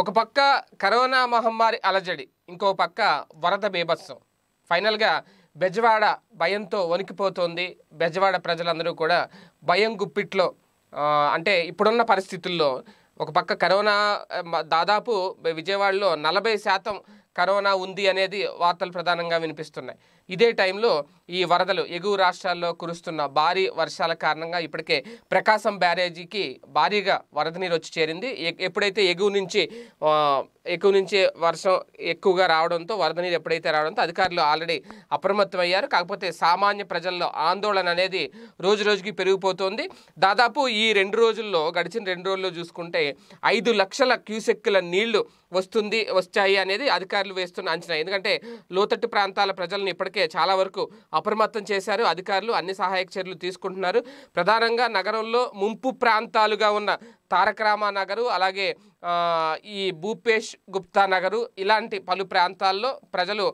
ఒక పక్క కరోనా మహమ్మారి అలజడి ఇంకో పక్క వరద బీభత్సం ఫైనల్గా బెజవాడ భయంతో వణికిపోతోంది బెజవాడ ప్రజలందరూ కూడా భయం గుప్పిట్లో అంటే ఇప్పుడున్న పరిస్థితుల్లో ఒక పక్క కరోనా దాదాపు విజయవాడలో నలభై శాతం కరోనా ఉంది అనేది వార్తలు ప్రధానంగా వినిపిస్తున్నాయి ఇదే టైంలో ఈ వరదలు ఎగువ రాష్ట్రాల్లో కురుస్తున్న భారీ వర్షాల కారణంగా ఇప్పటికే ప్రకాశం బ్యారేజీకి భారీగా వరద నీరు వచ్చి చేరింది ఎప్పుడైతే ఎగువ నుంచి ఎక్కువ నుంచి వర్షం ఎక్కువగా రావడంతో వరద నీరు ఎప్పుడైతే రావడంతో అధికారులు ఆల్రెడీ అప్రమత్తమయ్యారు కాకపోతే సామాన్య ప్రజల్లో ఆందోళన అనేది రోజు రోజుకి పెరిగిపోతుంది దాదాపు ఈ రెండు రోజుల్లో గడిచిన రెండు రోజుల్లో చూసుకుంటే ఐదు లక్షల క్యూసెక్కుల నీళ్లు వస్తుంది వచ్చాయి అనేది అధికారులు వేస్తున్న అంచనా ఎందుకంటే లోతట్టు ప్రాంతాల ప్రజలను ఇప్పటికే ఇప్పటికే చాలా వరకు అప్రమత్తం చేశారు అధికారులు అన్ని సహాయక చర్యలు తీసుకుంటున్నారు ప్రధానంగా నగరంలో ముంపు ప్రాంతాలుగా ఉన్న తారకరామా నగరు అలాగే ఈ భూపేష్ గుప్తా నగరు ఇలాంటి పలు ప్రాంతాల్లో ప్రజలు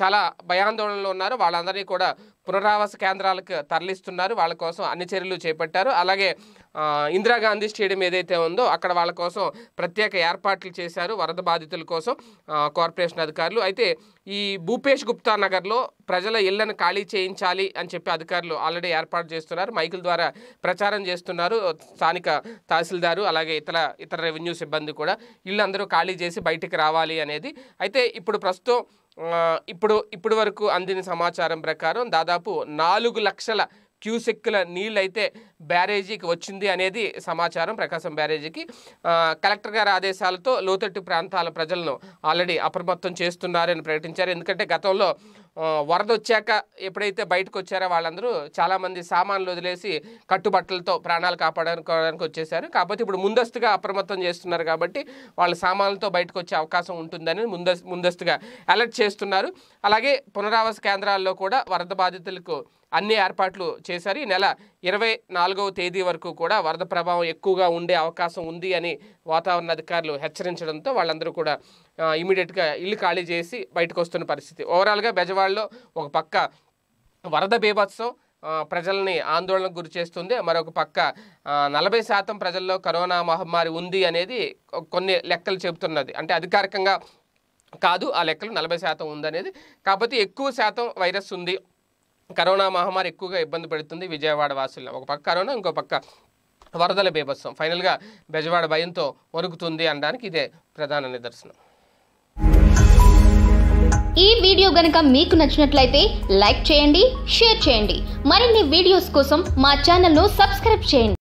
చాలా భయాందోళనలో ఉన్నారు వాళ్ళందరినీ కూడా పునరావాస కేంద్రాలకు తరలిస్తున్నారు వాళ్ళ కోసం అన్ని చర్యలు చేపట్టారు అలాగే ఇందిరాగాంధీ స్టేడియం ఏదైతే ఉందో అక్కడ వాళ్ళ కోసం ప్రత్యేక ఏర్పాట్లు చేశారు వరద బాధితుల కోసం కార్పొరేషన్ అధికారులు అయితే ఈ భూపేష్ గుప్తా నగర్లో ప్రజల ఇళ్లను ఖాళీ చేయించాలి అని చెప్పి అధికారులు ఆల్రెడీ ఏర్పాటు చేస్తున్నారు మైకుల ద్వారా ప్రచారం చేస్తున్నారు స్థానిక తహసీల్దారు అలాగే ఇతర ఇతర రెవెన్యూ సిబ్బంది కూడా ఇళ్ళందరూ ఖాళీ చేసి బయటికి రావాలి అనేది అయితే ఇప్పుడు ప్రస్తుతం ఇప్పుడు ఇప్పటి వరకు అందిన సమాచారం ప్రకారం దాదాపు నాలుగు లక్షల క్యూసెక్కుల నీళ్ళైతే బ్యారేజీకి వచ్చింది అనేది సమాచారం ప్రకాశం బ్యారేజీకి కలెక్టర్ గారి ఆదేశాలతో లోతట్టు ప్రాంతాల ప్రజలను ఆల్రెడీ అప్రమత్తం చేస్తున్నారని ప్రకటించారు ఎందుకంటే గతంలో వరద వచ్చాక ఎప్పుడైతే బయటకు వచ్చారో వాళ్ళందరూ చాలామంది సామాన్లు వదిలేసి కట్టుబట్టలతో ప్రాణాలు కాపాడుకోవడానికి వచ్చేసారు కాకపోతే ఇప్పుడు ముందస్తుగా అప్రమత్తం చేస్తున్నారు కాబట్టి వాళ్ళ సామాన్లతో బయటకు వచ్చే అవకాశం ఉంటుందని ముందస్తు ముందస్తుగా అలర్ట్ చేస్తున్నారు అలాగే పునరావాస కేంద్రాల్లో కూడా వరద బాధితులకు అన్ని ఏర్పాట్లు చేశారు ఈ నెల ఇరవై నాలుగవ తేదీ వరకు కూడా వరద ప్రభావం ఎక్కువగా ఉండే అవకాశం ఉంది అని వాతావరణ అధికారులు హెచ్చరించడంతో వాళ్ళందరూ కూడా ఇమీడియట్గా ఇల్లు ఖాళీ చేసి బయటకు వస్తున్న పరిస్థితి ఓవరాల్గా బెజవాడలో ఒక పక్క వరద బీభత్సం ప్రజల్ని ఆందోళనకు గురి చేస్తుంది మరొక పక్క నలభై శాతం ప్రజల్లో కరోనా మహమ్మారి ఉంది అనేది కొన్ని లెక్కలు చెబుతున్నది అంటే అధికారికంగా కాదు ఆ లెక్కలు నలభై శాతం ఉందనేది కాకపోతే ఎక్కువ శాతం వైరస్ ఉంది కరోనా మహమ్మారి ఎక్కువగా ఇబ్బంది పెడుతుంది విజయవాడ వాసుల్లో ఒక పక్క కరోనా ఇంకో పక్క వరదల బీభత్సం ఫైనల్గా బెజవాడ భయంతో ఒరుగుతుంది అనడానికి ఇదే ప్రధాన నిదర్శనం ఈ వీడియో గనుక మీకు నచ్చినట్లయితే లైక్ చేయండి షేర్ చేయండి మరిన్ని వీడియోస్ కోసం మా ఛానల్ను సబ్స్క్రైబ్ చేయండి